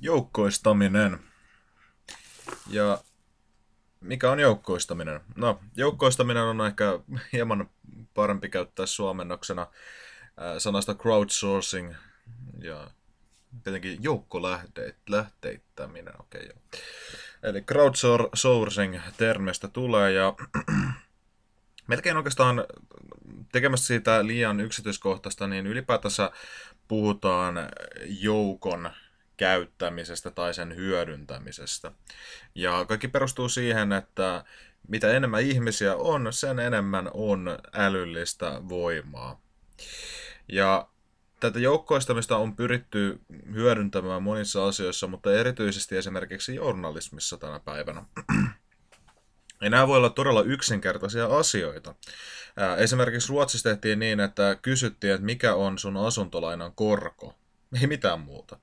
joukkoistaminen. Ja mikä on joukkoistaminen? No, joukkoistaminen on ehkä hieman parempi käyttää suomennoksena sanasta crowdsourcing ja tietenkin joukkolähteittäminen. Okei, okay, jo. Eli crowdsourcing-termistä tulee ja melkein oikeastaan tekemässä siitä liian yksityiskohtaista, niin ylipäätänsä puhutaan joukon käyttämisestä tai sen hyödyntämisestä. Ja kaikki perustuu siihen, että mitä enemmän ihmisiä on, sen enemmän on älyllistä voimaa. Ja tätä joukkoistamista on pyritty hyödyntämään monissa asioissa, mutta erityisesti esimerkiksi journalismissa tänä päivänä. Ja nämä voi olla todella yksinkertaisia asioita. Esimerkiksi Ruotsissa tehtiin niin, että kysyttiin, että mikä on sun asuntolainan korko ei mitään muuta.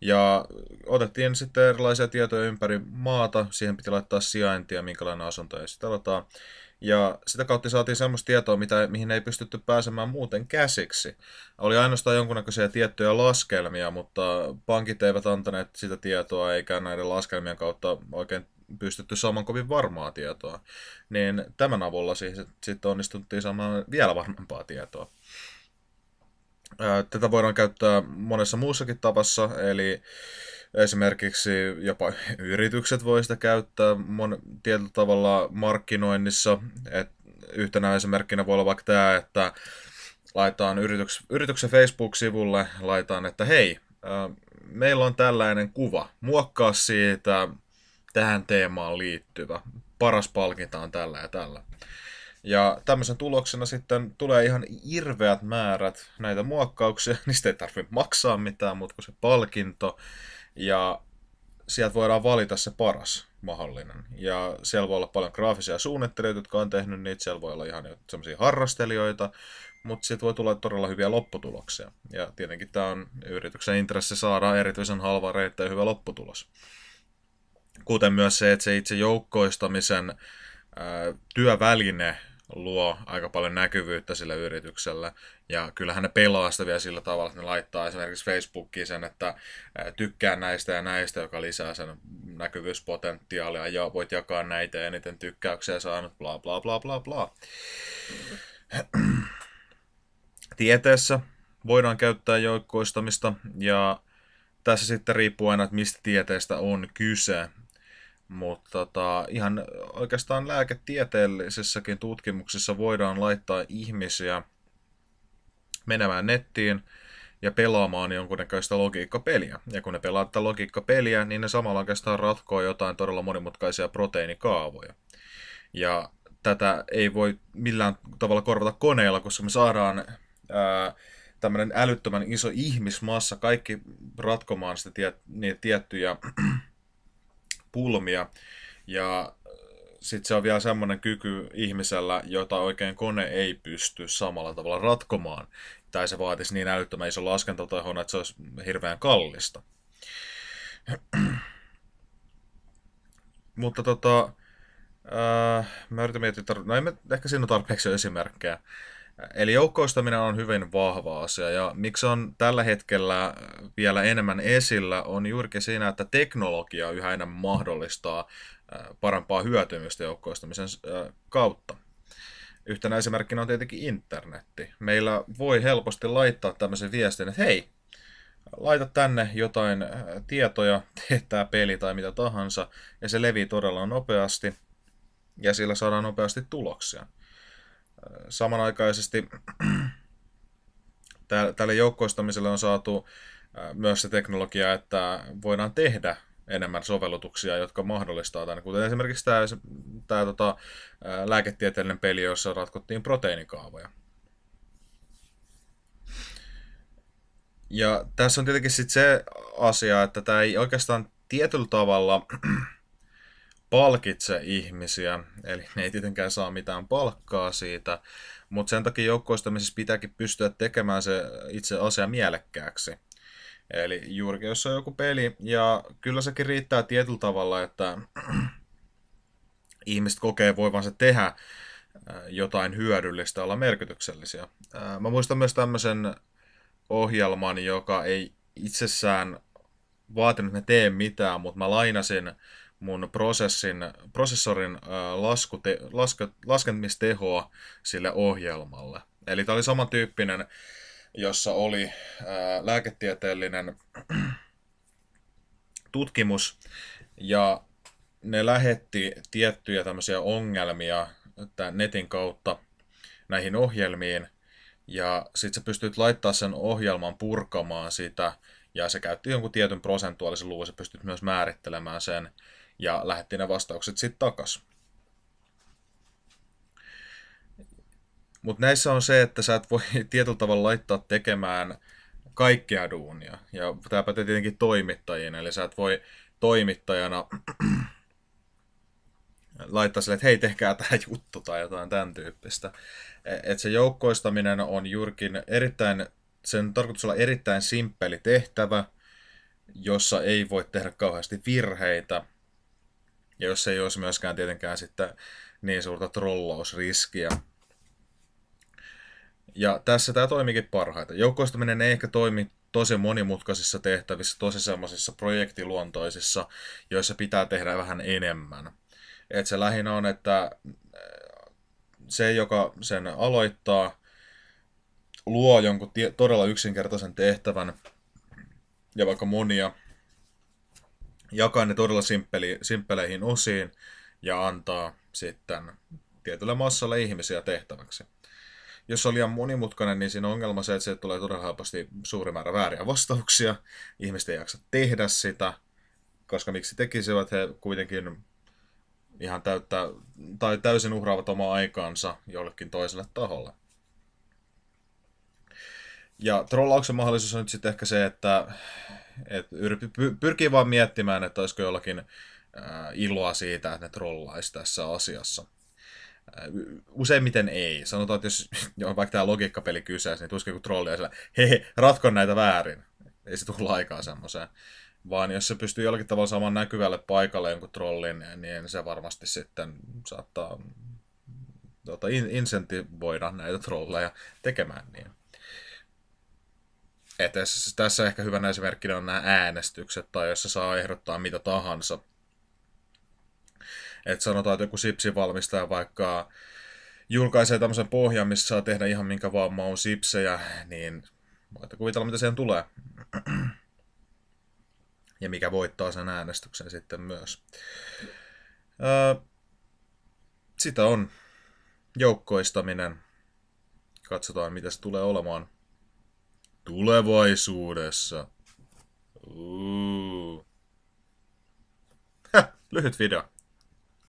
Ja otettiin sitten erilaisia tietoja ympäri maata, siihen piti laittaa sijaintia, minkälainen asunto ja sitä lataa. Ja sitä kautta saatiin semmoista tietoa, mitä, mihin ei pystytty pääsemään muuten käsiksi. Oli ainoastaan jonkunnäköisiä tiettyjä laskelmia, mutta pankit eivät antaneet sitä tietoa, eikä näiden laskelmien kautta oikein pystytty saamaan kovin varmaa tietoa. Niin tämän avulla siis sitten onnistuttiin saamaan vielä varmempaa tietoa. Tätä voidaan käyttää monessa muussakin tavassa, eli esimerkiksi jopa yritykset voi sitä käyttää mon, tietyllä tavalla markkinoinnissa. Et yhtenä esimerkkinä voi olla vaikka tämä, että laitetaan yrityks, yrityksen Facebook-sivulle, laitetaan, että hei, meillä on tällainen kuva, muokkaa siitä tähän teemaan liittyvä, paras palkinta on tällä ja tällä. Ja tämmöisen tuloksena sitten tulee ihan irveät määrät näitä muokkauksia. Niistä ei tarvitse maksaa mitään, mutta kuin se palkinto. Ja sieltä voidaan valita se paras mahdollinen. Ja siellä voi olla paljon graafisia suunnittelijoita, jotka on tehnyt niitä. Siellä voi olla ihan semmoisia harrastelijoita, mutta siitä voi tulla todella hyviä lopputuloksia. Ja tietenkin tämä on yrityksen intressi saada erityisen halva reitti ja hyvä lopputulos. Kuten myös se, että se itse joukkoistamisen työväline luo aika paljon näkyvyyttä sille yritykselle Ja kyllähän ne pelaa sitä vielä sillä tavalla, että ne laittaa esimerkiksi Facebookiin sen, että tykkää näistä ja näistä, joka lisää sen näkyvyyspotentiaalia ja voit jakaa näitä eniten tykkäyksiä saanut, bla bla bla bla bla. Tieteessä voidaan käyttää joukkoistamista ja tässä sitten riippuu aina, että mistä tieteestä on kyse. Mutta tota, ihan oikeastaan lääketieteellisessäkin tutkimuksessa voidaan laittaa ihmisiä menemään nettiin ja pelaamaan jonkunnäköistä logiikkapeliä. Ja kun ne pelaa tätä logiikkapeliä, niin ne samalla oikeastaan ratkoo jotain todella monimutkaisia proteiinikaavoja. Ja tätä ei voi millään tavalla korvata koneella, koska me saadaan tämmöinen älyttömän iso ihmismassa kaikki ratkomaan sitä tiet, niitä tiettyjä pulmia. Ja äh, sitten se on vielä semmoinen kyky ihmisellä, jota oikein kone ei pysty samalla tavalla ratkomaan. Tai se vaatisi niin älyttömän ison laskentatehon, että se olisi hirveän kallista. Mutta tota, äh, mä yritin miettiä, että no ei me ehkä siinä on tarpeeksi esimerkkejä. Eli joukkoistaminen on hyvin vahva asia ja miksi on tällä hetkellä vielä enemmän esillä on juurikin siinä, että teknologia yhä enemmän mahdollistaa parempaa hyötymistä joukkoistamisen kautta. Yhtenä esimerkkinä on tietenkin internetti. Meillä voi helposti laittaa tämmöisen viestin, että hei, laita tänne jotain tietoja, teettää peli tai mitä tahansa, ja se levii todella nopeasti, ja sillä saadaan nopeasti tuloksia samanaikaisesti tälle joukkoistamiselle on saatu äh, myös se teknologia, että voidaan tehdä enemmän sovellutuksia, jotka mahdollistaa tämän, kuten esimerkiksi tämä, tämä tota, äh, lääketieteellinen peli, jossa ratkottiin proteiinikaavoja. Ja tässä on tietenkin sit se asia, että tämä ei oikeastaan tietyllä tavalla palkitse ihmisiä, eli ne ei tietenkään saa mitään palkkaa siitä, mutta sen takia joukkoistamisessa pitääkin pystyä tekemään se itse asia mielekkääksi. Eli juurikin jos on joku peli, ja kyllä sekin riittää tietyllä tavalla, että ihmiset kokee voivansa tehdä äh, jotain hyödyllistä, olla merkityksellisiä. Äh, mä muistan myös tämmöisen ohjelman, joka ei itsessään vaatinut, että ne tee mitään, mutta mä lainasin mun prosessin, prosessorin äh, laskute, laske, laskentamistehoa sille ohjelmalle. Eli tämä oli samantyyppinen, jossa oli ää, äh, lääketieteellinen tutkimus, ja ne lähetti tiettyjä tämmöisiä ongelmia tämän netin kautta näihin ohjelmiin, ja sitten sä pystyt laittaa sen ohjelman purkamaan sitä, ja se käytti jonkun tietyn prosentuaalisen luvun, sä pystyt myös määrittelemään sen, ja lähetti ne vastaukset sitten takas. Mutta näissä on se, että sä et voi tietyllä tavalla laittaa tekemään kaikkea duunia. Ja tämä pätee tietenkin toimittajiin, eli sä et voi toimittajana laittaa sille, että hei, tehkää tämä juttu tai jotain tämän tyyppistä. E, että se joukkoistaminen on juurikin erittäin, sen tarkoitus olla erittäin simppeli tehtävä, jossa ei voi tehdä kauheasti virheitä, ja jos ei olisi myöskään tietenkään sitten niin suurta trollausriskiä. Ja tässä tämä toimikin parhaita. Joukkoistaminen ei ehkä toimi tosi monimutkaisissa tehtävissä, tosi semmoisissa projektiluontoisissa, joissa pitää tehdä vähän enemmän. Et se lähinnä on, että äh, se, joka sen aloittaa, luo jonkun todella yksinkertaisen tehtävän ja vaikka monia jakaa ne todella simppeli, simppeleihin osiin ja antaa sitten tietylle massalle ihmisiä tehtäväksi. Jos on liian monimutkainen, niin siinä on ongelma se, että tulee todella helposti suuri määrä vääriä vastauksia. Ihmiset ei jaksa tehdä sitä, koska miksi tekisivät he kuitenkin ihan täyttä, tai täysin uhraavat omaa aikaansa jollekin toiselle taholle. Ja trollauksen mahdollisuus on nyt sitten ehkä se, että et pyrkii vaan miettimään, että olisiko jollakin äh, iloa siitä, että ne trollaisi tässä asiassa. Äh, useimmiten ei. Sanotaan, että jos joo, vaikka tämä logiikkapeli kyseessä, niin tuskin kun trolli on siellä, hei, ratkon näitä väärin. Ei se tule aikaa semmoiseen. Vaan jos se pystyy jollakin tavalla saamaan näkyvälle paikalle jonkun trollin, niin se varmasti sitten saattaa tuota, in- insentivoida näitä trolleja tekemään niin. Et tässä ehkä hyvänä esimerkkinä on nämä äänestykset, tai jossa saa ehdottaa mitä tahansa. Et sanotaan, että joku sipsi valmistaa vaikka julkaisee tämmöisen pohjan, missä saa tehdä ihan minkä vaan maun sipsejä, niin voitte kuvitella, mitä siihen tulee. ja mikä voittaa sen äänestyksen sitten myös. Öö, sitä on joukkoistaminen. Katsotaan, mitä se tulee olemaan. Tulevaisuudessa. Uh. Häh, lyhyt video.